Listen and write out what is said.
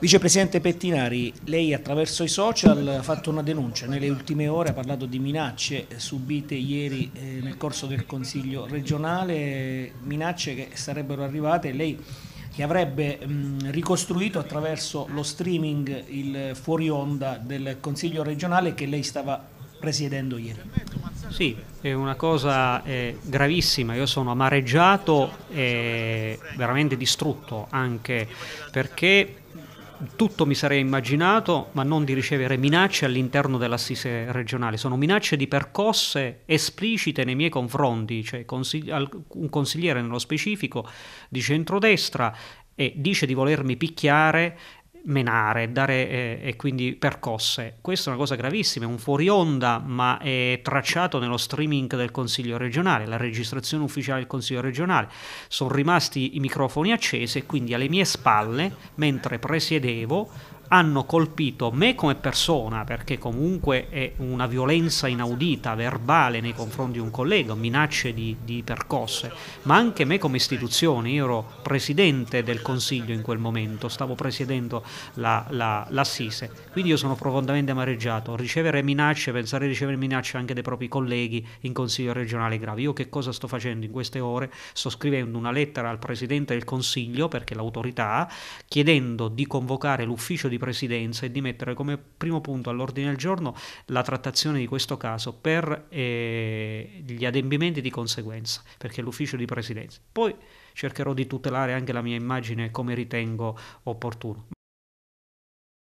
Vicepresidente Pettinari, lei attraverso i social ha fatto una denuncia nelle ultime ore, ha parlato di minacce eh, subite ieri eh, nel corso del Consiglio regionale, eh, minacce che sarebbero arrivate, lei che avrebbe mh, mm, ricostruito attraverso lo streaming il fuori onda del Consiglio regionale che lei stava presiedendo ieri. Sì, è una cosa eh, gravissima, io sono amareggiato e veramente distrutto anche perché tutto mi sarei immaginato, ma non di ricevere minacce all'interno dell'assise regionale. Sono minacce di percosse esplicite nei miei confronti, cioè consigli- un consigliere nello specifico di centrodestra e dice di volermi picchiare menare, dare eh, e quindi percosse. Questa è una cosa gravissima, è un fuorionda, ma è tracciato nello streaming del Consiglio regionale, la registrazione ufficiale del Consiglio regionale. Sono rimasti i microfoni accesi e quindi alle mie spalle, mentre presiedevo, hanno colpito me come persona, perché comunque è una violenza inaudita, verbale nei confronti di un collega, minacce di, di, percosse, ma anche me come istituzione. Io ero presidente del Consiglio in quel momento, stavo presiedendo la, la, l'assise, quindi io sono profondamente amareggiato. Ricevere minacce, pensare di ricevere minacce anche dai propri colleghi in Consiglio regionale grave. Io che cosa sto facendo in queste ore? Sto scrivendo una lettera al presidente del Consiglio, perché l'autorità, chiedendo di convocare l'ufficio di presidenza e di mettere come primo punto all'ordine del giorno la trattazione di questo caso per eh, gli adempimenti di conseguenza, perché è l'ufficio di presidenza. Poi cercherò di tutelare anche la mia immagine come ritengo opportuno.